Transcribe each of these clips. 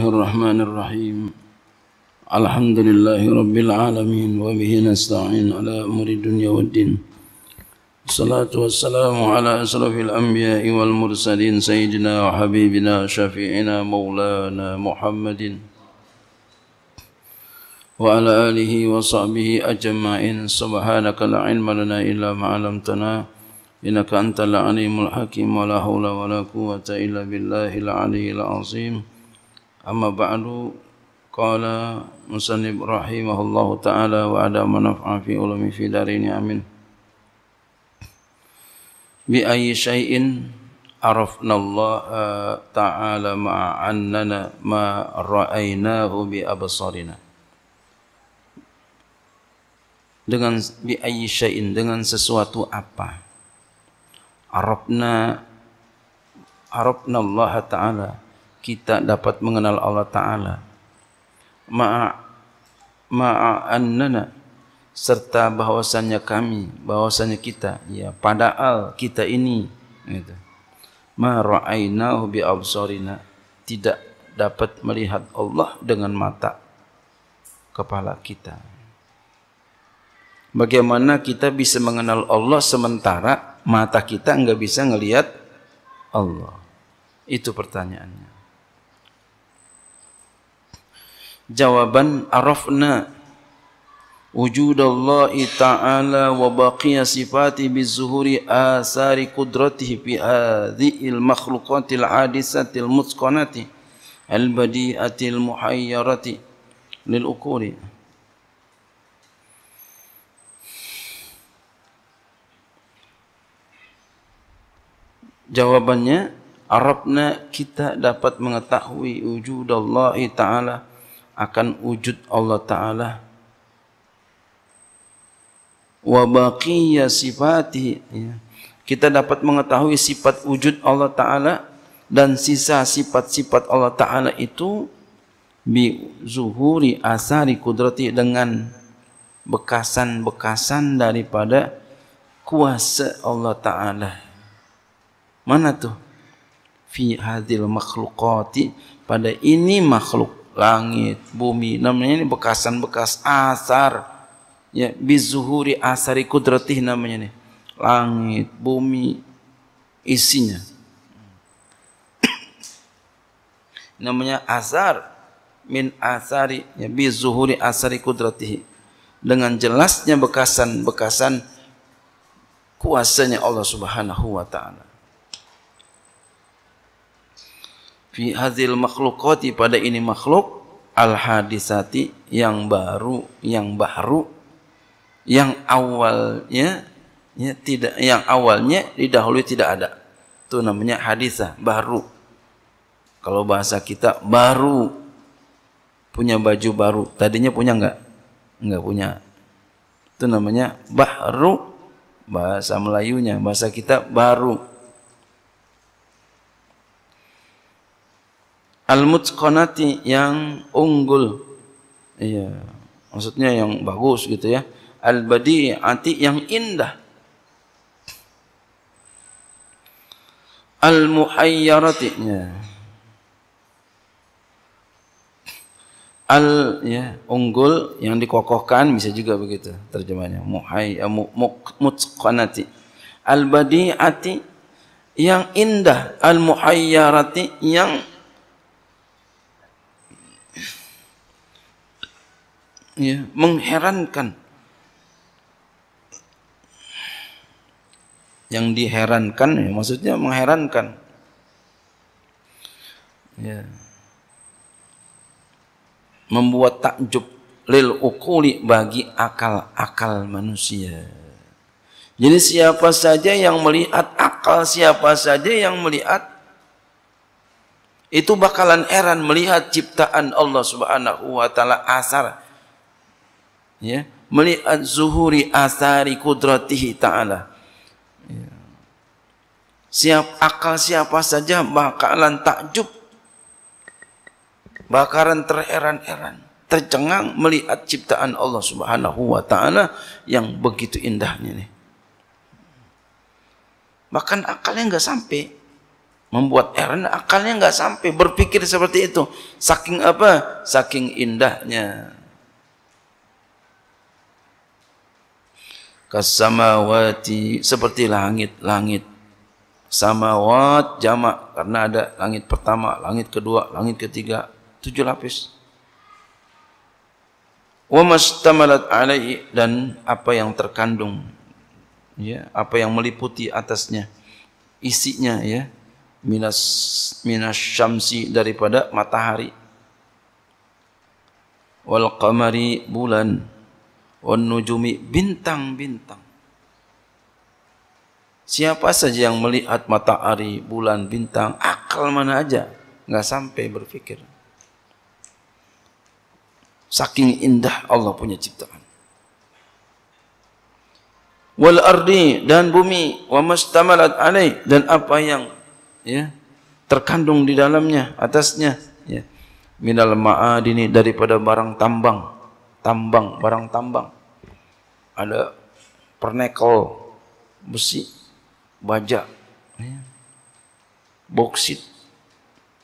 الله الرحمن الرحيم الحمد لله رب العالمين وبه نستعين على أمر الدنيا والدين الصلاة والسلام على أشرف الأنبياء والمرسلين سيدنا وحبيبنا شفيعنا مولانا محمد وعلى آله وصحبه أجمعين سبحانك لا علم لنا إلا ما علمتنا إنك أنت العليم الحكيم ولا حول ولا قوة إلا بالله العلي العظيم Amma ba'du qala musannib rahimahullahu taala wa ada manfa'a fi ulumi fi amin. Bi ayyi arafna Allah taala ma'annana ma ra'ainahu bi absarina. Dengan bi ayyi dengan sesuatu apa? Arafna arafna Allah taala kita dapat mengenal Allah Ta'ala ma'a ma'a annana serta bahwasannya kami bahwasannya kita ya pada al kita ini gitu ma ra'ainahu bi absarina tidak dapat melihat Allah dengan mata kepala kita bagaimana kita bisa mengenal Allah sementara mata kita enggak bisa melihat Allah itu pertanyaannya jawaban arafna wujudallahi ta'ala wa baqiya sifati bizuhuri asari qudratihi fi hadhi'il makhluqatil adisatil mutqanati al badi'atil muhayyarati lil ukuri Jawabannya Arabna kita dapat mengetahui wujud Allah Ta'ala akan wujud Allah Ta'ala wa baqiyya sifati ya. kita dapat mengetahui sifat wujud Allah Ta'ala dan sisa sifat-sifat Allah Ta'ala itu bi zuhuri asari kudrati dengan bekasan-bekasan daripada kuasa Allah Ta'ala mana tu? fi hadil makhlukati pada ini makhluk langit, bumi. Namanya ini bekasan-bekas asar. Ya, bizuhuri asari kudratih namanya ini. Langit, bumi, isinya. namanya asar min asari ya bizuhuri asari kudratihi dengan jelasnya bekasan-bekasan kuasanya Allah Subhanahu wa taala fi hazil makhlukati pada ini makhluk al hadisati yang baru yang baru yang awalnya ya, tidak yang awalnya didahului tidak ada itu namanya hadisah baru kalau bahasa kita baru punya baju baru tadinya punya enggak enggak punya itu namanya baru bahasa Melayunya bahasa kita baru al-mutqanati yang unggul. Iya. Maksudnya yang bagus gitu ya. Al-badi'ati yang indah. Al-muhayyarati. Ya. al ya unggul yang dikokohkan bisa juga begitu terjemahnya muhay eh, mutqanati al badiati yang indah al muhayyarati yang ya, mengherankan. Yang diherankan, ya, maksudnya mengherankan. Ya. Membuat takjub lil ukuli bagi akal-akal manusia. Jadi siapa saja yang melihat akal, siapa saja yang melihat itu bakalan heran melihat ciptaan Allah Subhanahu wa taala asar ya melihat zuhuri asari kudratihi ta'ala ya. siap akal siapa saja bakalan takjub bakaran tereran-eran tercengang melihat ciptaan Allah Subhanahu wa taala yang begitu indahnya nih. Bahkan akalnya nggak sampai membuat eran akalnya nggak sampai berpikir seperti itu saking apa saking indahnya kasamawati seperti langit-langit samawat jamak karena ada langit pertama, langit kedua, langit ketiga, tujuh lapis. Wa tamalat alaihi dan apa yang terkandung ya, apa yang meliputi atasnya isinya ya minas minas syamsi daripada matahari wal qamari bulan wan nujumi bintang-bintang. Siapa saja yang melihat matahari, bulan, bintang, akal mana aja enggak sampai berpikir. Saking indah Allah punya ciptaan. Wal ardi dan bumi wa mastamalat alai dan apa yang ya terkandung di dalamnya, atasnya ya. Minal ma'adini daripada barang tambang. tambang, barang tambang. Ada pernekel, besi, baja, ya. boksit,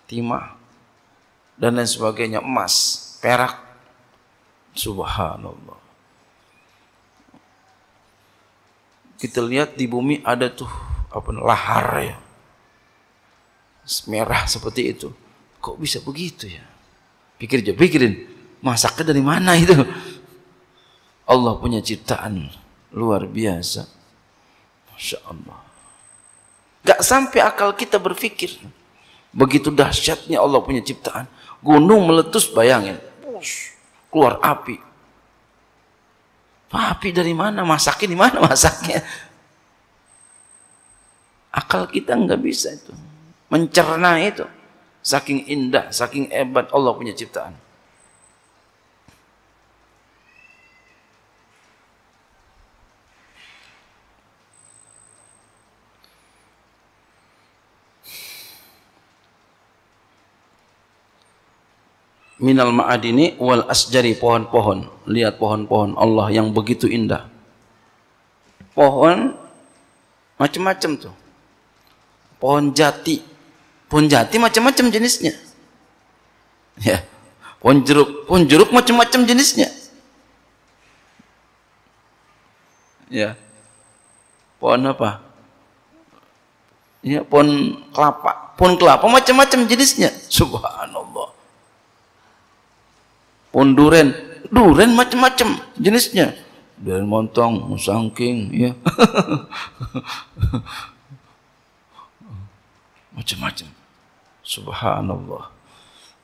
timah, dan lain sebagainya, emas, perak. Subhanallah. Kita lihat di bumi ada tuh apa lahar ya. Merah seperti itu. Kok bisa begitu ya? Pikir aja, pikirin masaknya dari mana itu? Allah punya ciptaan luar biasa. Masya Allah. Gak sampai akal kita berpikir. Begitu dahsyatnya Allah punya ciptaan. Gunung meletus bayangin. keluar api. Api dari mana? Masaknya di mana masaknya? Akal kita nggak bisa itu. Mencerna itu. Saking indah, saking hebat Allah punya ciptaan. minal ma'adini wal asjari pohon-pohon. Lihat pohon-pohon Allah yang begitu indah. Pohon macam-macam tuh. Pohon jati. Pohon jati macam-macam jenisnya. Ya. Pohon jeruk, pohon jeruk macam-macam jenisnya. Ya. Pohon apa? Ya, pohon kelapa. Pohon kelapa macam-macam jenisnya. Subhanallah pohon duren duren macam-macam jenisnya duren montong musangking ya macam-macam subhanallah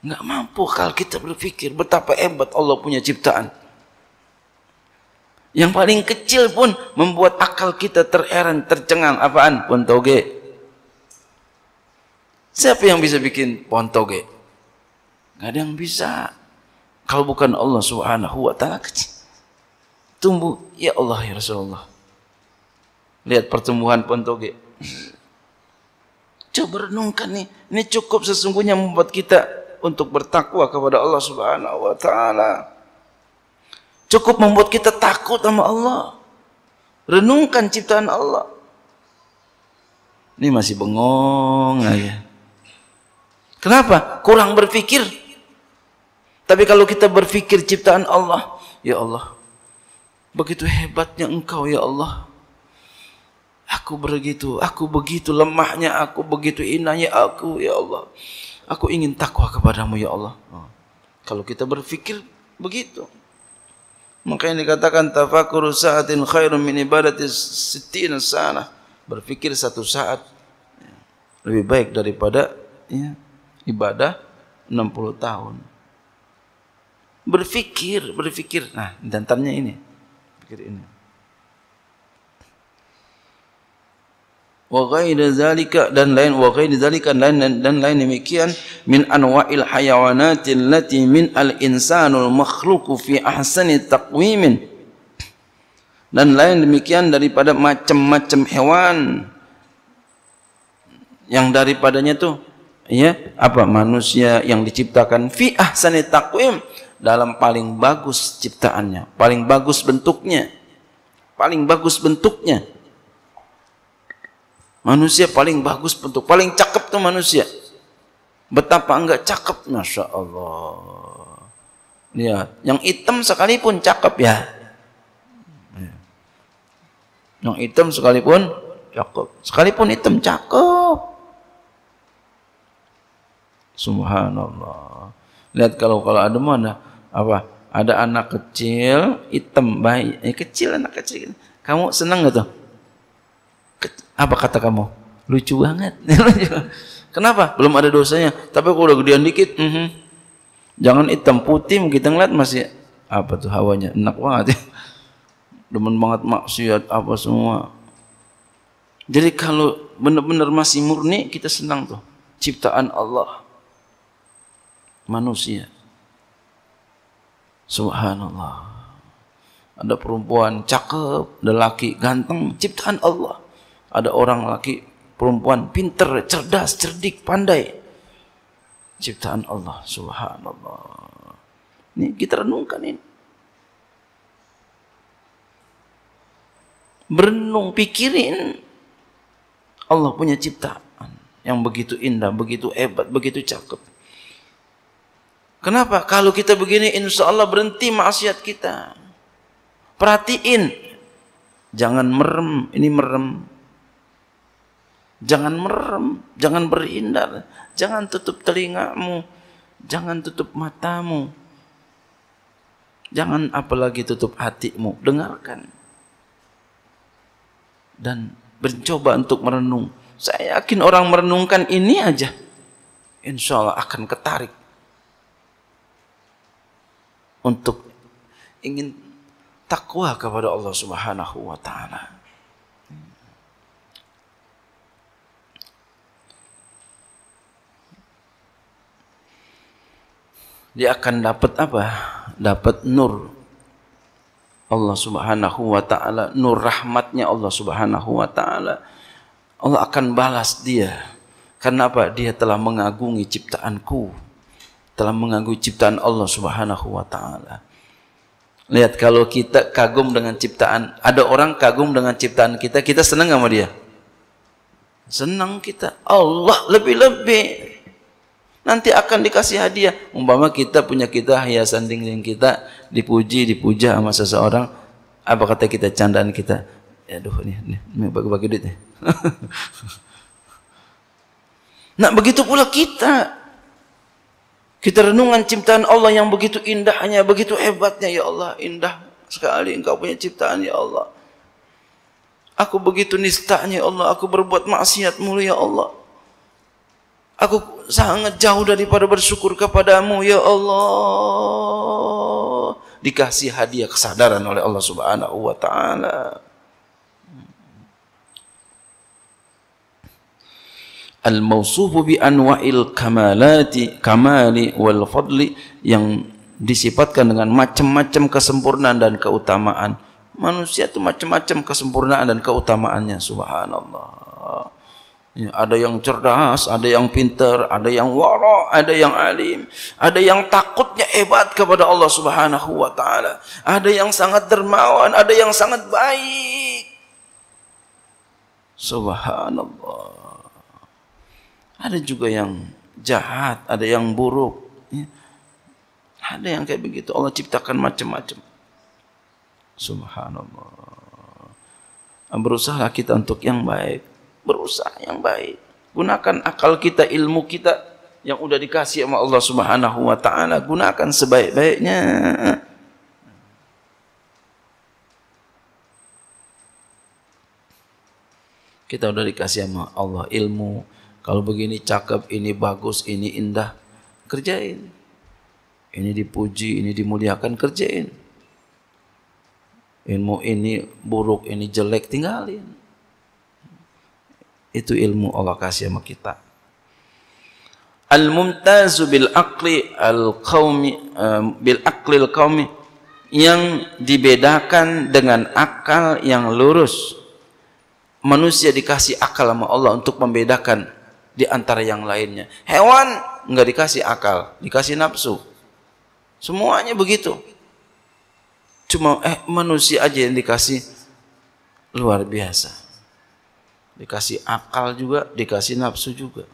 nggak mampu kalau kita berpikir betapa hebat Allah punya ciptaan yang paling kecil pun membuat akal kita terheran, tercengang. Apaan? Pohon toge. Siapa yang bisa bikin pohon toge? Gak ada yang bisa. Kalau bukan Allah subhanahu wa ta'ala kecil. Tumbuh, ya Allah ya Rasulullah. Lihat pertumbuhan pontoge. Coba renungkan nih. Ini cukup sesungguhnya membuat kita untuk bertakwa kepada Allah subhanahu wa ta'ala. Cukup membuat kita takut sama Allah. Renungkan ciptaan Allah. Ini masih bengong aja. Kenapa? Kurang berpikir Tapi kalau kita berfikir ciptaan Allah, ya Allah, begitu hebatnya engkau, ya Allah. Aku begitu, aku begitu lemahnya, aku begitu inanya aku, ya Allah. Aku ingin takwa kepadamu, ya Allah. Oh. Kalau kita berfikir begitu. Maka yang dikatakan tafakur saatin khairun min ibadati sitina sana. Berfikir satu saat ya, lebih baik daripada ya, ibadah 60 tahun. berpikir, berpikir. Nah, jantannya ini. Pikir ini. Wa ghairi dan lain wa ghairi lain dan lain demikian min anwa'il hayawanatil lati min al-insanul makhluqu fi ahsani taqwimin. Dan lain demikian daripada macam-macam hewan yang daripadanya tuh ya apa manusia yang diciptakan fi ahsani taqwim dalam paling bagus ciptaannya, paling bagus bentuknya, paling bagus bentuknya. Manusia paling bagus bentuk, paling cakep tuh manusia. Betapa enggak cakep, masya Allah. Lihat, ya, yang hitam sekalipun cakep ya. Yang hitam sekalipun cakep, sekalipun hitam cakep. Subhanallah. Lihat kalau kalau ada mana apa ada anak kecil hitam bayi eh, kecil anak kecil kamu senang nggak tuh Ke, apa kata kamu lucu banget kenapa belum ada dosanya tapi kalau udah gedean dikit mm -hmm. jangan hitam putih kita ngeliat masih apa tuh hawanya enak banget ya. demen banget maksiat apa semua jadi kalau benar-benar masih murni kita senang tuh ciptaan Allah manusia Subhanallah. Ada perempuan cakep, ada laki ganteng, ciptaan Allah. Ada orang laki perempuan pinter, cerdas, cerdik, pandai. Ciptaan Allah. Subhanallah. Ini kita renungkan ini. Berenung, pikirin Allah punya ciptaan yang begitu indah, begitu hebat, begitu cakep. Kenapa? Kalau kita begini, insya Allah berhenti maksiat kita. Perhatiin. Jangan merem, ini merem. Jangan merem, jangan berhindar. Jangan tutup telingamu. Jangan tutup matamu. Jangan apalagi tutup hatimu. Dengarkan. Dan mencoba untuk merenung. Saya yakin orang merenungkan ini aja. Insya Allah akan ketarik untuk ingin takwa kepada Allah Subhanahu wa taala. Dia akan dapat apa? Dapat nur Allah Subhanahu wa taala, nur rahmatnya Allah Subhanahu wa taala. Allah akan balas dia. Kenapa? Dia telah mengagungi ciptaanku telah mengganggu ciptaan Allah Subhanahu wa taala. Lihat kalau kita kagum dengan ciptaan, ada orang kagum dengan ciptaan kita, kita senang sama dia. Senang kita. Allah lebih-lebih. Nanti akan dikasih hadiah. Umpama kita punya kita hiasan dinding kita dipuji, dipuja sama seseorang, apa kata kita candaan kita? Ya, aduh, ini, ini bagi-bagi duit. nah, begitu pula kita kita renungan ciptaan Allah yang begitu indahnya, begitu hebatnya ya Allah, indah sekali engkau punya ciptaan ya Allah. Aku begitu nistanya ya Allah, aku berbuat maksiatmu ya Allah. Aku sangat jauh daripada bersyukur kepadamu ya Allah. Dikasih hadiah kesadaran oleh Allah Subhanahu wa taala. al-mawsufu bi anwa'il kamalati kamali wal fadli yang disifatkan dengan macam-macam kesempurnaan dan keutamaan manusia itu macam-macam kesempurnaan dan keutamaannya subhanallah ya, ada yang cerdas, ada yang pintar, ada yang wara, ada yang alim, ada yang takutnya hebat kepada Allah Subhanahu wa taala, ada yang sangat dermawan, ada yang sangat baik. Subhanallah. Ada juga yang jahat, ada yang buruk. Ya. Ada yang kayak begitu. Allah ciptakan macam-macam. Subhanallah. Berusaha kita untuk yang baik. Berusaha yang baik. Gunakan akal kita, ilmu kita yang udah dikasih sama Allah Subhanahu wa taala. Gunakan sebaik-baiknya. Kita udah dikasih sama Allah ilmu, kalau begini cakep, ini bagus, ini indah, kerjain. Ini dipuji, ini dimuliakan, kerjain. Ilmu ini buruk, ini jelek, tinggalin. Itu ilmu Allah kasih sama kita. Al-mumtazu bil aqli al qawmi bil aqli al qawmi yang dibedakan dengan akal yang lurus. Manusia dikasih akal sama Allah untuk membedakan di antara yang lainnya. Hewan nggak dikasih akal, dikasih nafsu. Semuanya begitu. Cuma eh manusia aja yang dikasih luar biasa. Dikasih akal juga, dikasih nafsu juga.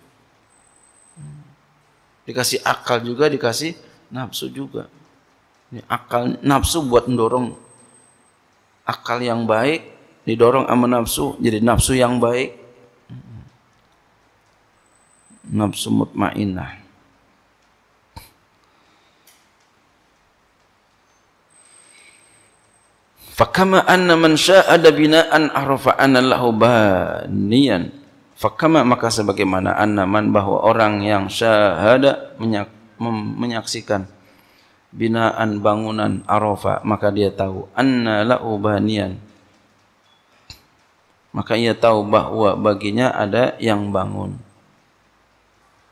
Dikasih akal juga, dikasih nafsu juga. Ini akal nafsu buat mendorong akal yang baik didorong sama nafsu jadi nafsu yang baik nafsu mutmainah fakama anna man sya'ada bina'an arafa anna lahu baniyan fakama maka sebagaimana anna man bahwa orang yang syahada menyak, mem, menyaksikan binaan bangunan arafa maka dia tahu anna lahu baniyan maka ia tahu bahwa baginya ada yang bangun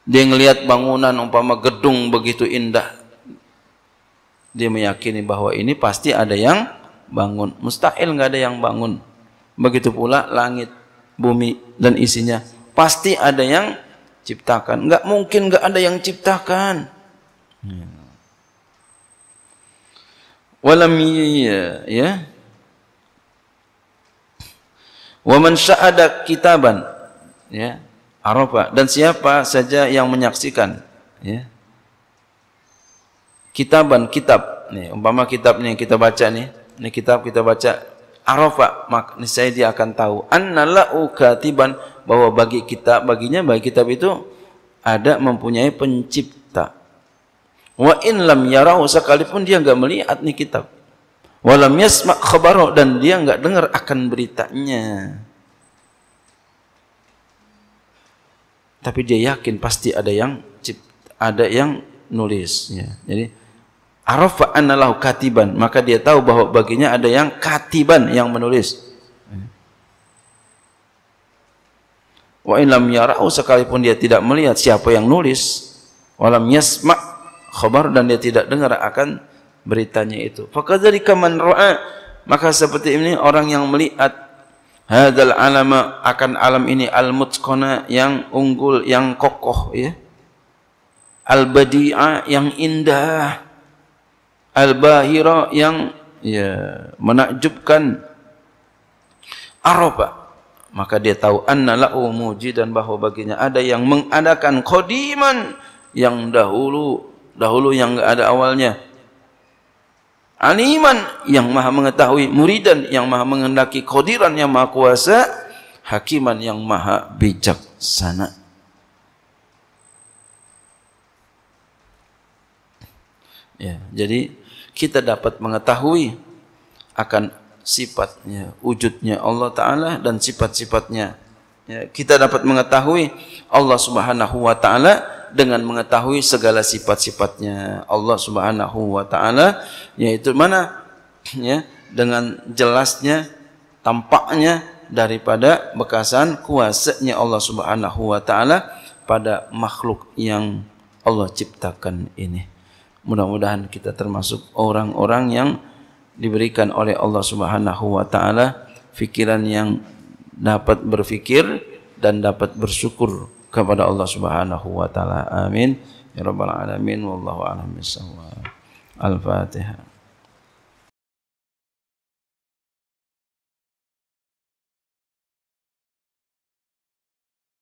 Dia ngelihat bangunan umpama gedung begitu indah. Dia meyakini bahwa ini pasti ada yang bangun. Mustahil nggak ada yang bangun. Begitu pula langit, bumi dan isinya pasti ada yang ciptakan. Nggak mungkin nggak ada yang ciptakan. Walam ya, ya. Wa man sya'ada kitaban ya Arafah dan siapa saja yang menyaksikan ya. Kitaban kitab nih umpama kitabnya yang kita baca nih, ini kitab kita baca Arafah maknanya saya dia akan tahu annalahu katiban bahwa bagi kita baginya bagi kitab itu ada mempunyai pencipta. Wa in lam yarahu sekalipun dia enggak melihat nih kitab. Walam yasma khabaro dan dia enggak dengar akan beritanya. tapi dia yakin pasti ada yang ada yang nulis ya. Jadi arafa annalahu katiban, maka dia tahu bahwa baginya ada yang katiban yang menulis. Ya. Wa in lam yarau sekalipun dia tidak melihat siapa yang nulis, walam yasma khabar dan dia tidak dengar akan beritanya itu. Fakadzalika man ra'a maka seperti ini orang yang melihat hadzal alama akan alam ini al mutqana yang unggul yang kokoh ya al badi'a yang indah al bahira yang ya menakjubkan araba maka dia tahu anna lahu mujidan bahwa baginya ada yang mengadakan qadiman yang dahulu dahulu yang enggak ada awalnya aliman yang maha mengetahui muridan yang maha mengendaki kodiran yang maha kuasa hakiman yang maha bijaksana ya jadi kita dapat mengetahui akan sifatnya wujudnya Allah taala dan sifat-sifatnya ya, kita dapat mengetahui Allah Subhanahu wa taala dengan mengetahui segala sifat-sifatnya Allah Subhanahu wa taala yaitu mana ya dengan jelasnya tampaknya daripada bekasan kuasanya Allah Subhanahu wa taala pada makhluk yang Allah ciptakan ini. Mudah-mudahan kita termasuk orang-orang yang diberikan oleh Allah Subhanahu wa taala fikiran yang dapat berfikir dan dapat bersyukur kepada Allah Subhanahu wa taala. Amin. Ya rabbal alamin wallahu a'lam bissawab. Al-Fatihah.